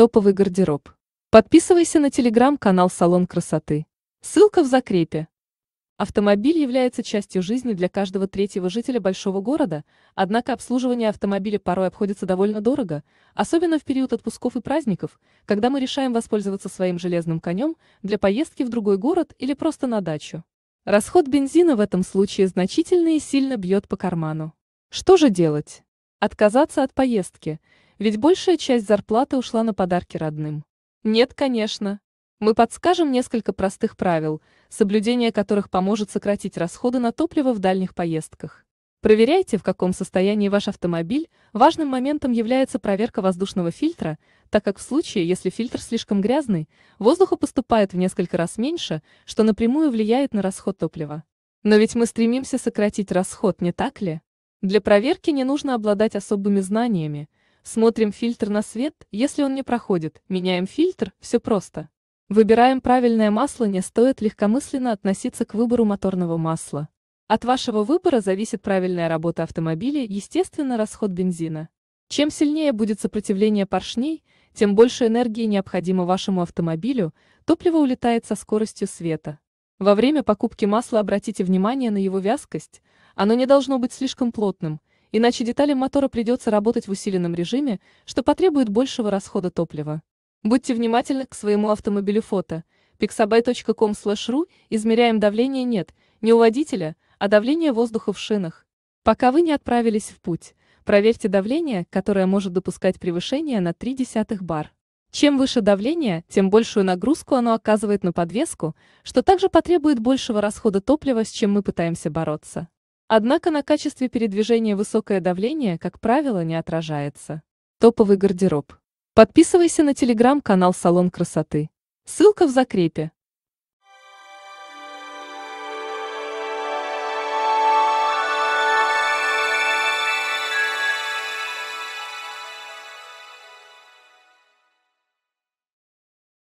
Топовый гардероб. Подписывайся на телеграм-канал «Салон красоты». Ссылка в закрепе. Автомобиль является частью жизни для каждого третьего жителя большого города, однако обслуживание автомобиля порой обходится довольно дорого, особенно в период отпусков и праздников, когда мы решаем воспользоваться своим железным конем для поездки в другой город или просто на дачу. Расход бензина в этом случае значительный и сильно бьет по карману. Что же делать? Отказаться от поездки – ведь большая часть зарплаты ушла на подарки родным. Нет, конечно. Мы подскажем несколько простых правил, соблюдение которых поможет сократить расходы на топливо в дальних поездках. Проверяйте, в каком состоянии ваш автомобиль. Важным моментом является проверка воздушного фильтра, так как в случае, если фильтр слишком грязный, воздуха поступает в несколько раз меньше, что напрямую влияет на расход топлива. Но ведь мы стремимся сократить расход, не так ли? Для проверки не нужно обладать особыми знаниями – Смотрим фильтр на свет, если он не проходит, меняем фильтр, все просто. Выбираем правильное масло, не стоит легкомысленно относиться к выбору моторного масла. От вашего выбора зависит правильная работа автомобиля, естественно, расход бензина. Чем сильнее будет сопротивление поршней, тем больше энергии необходимо вашему автомобилю, топливо улетает со скоростью света. Во время покупки масла обратите внимание на его вязкость, оно не должно быть слишком плотным – иначе деталям мотора придется работать в усиленном режиме, что потребует большего расхода топлива. Будьте внимательны к своему автомобилю фото. pixabaycom pixabay.com.ru измеряем давление нет, не у водителя, а давление воздуха в шинах. Пока вы не отправились в путь, проверьте давление, которое может допускать превышение на 0,3 бар. Чем выше давление, тем большую нагрузку оно оказывает на подвеску, что также потребует большего расхода топлива, с чем мы пытаемся бороться. Однако на качестве передвижения высокое давление, как правило, не отражается. Топовый гардероб. Подписывайся на телеграм-канал «Салон красоты». Ссылка в закрепе.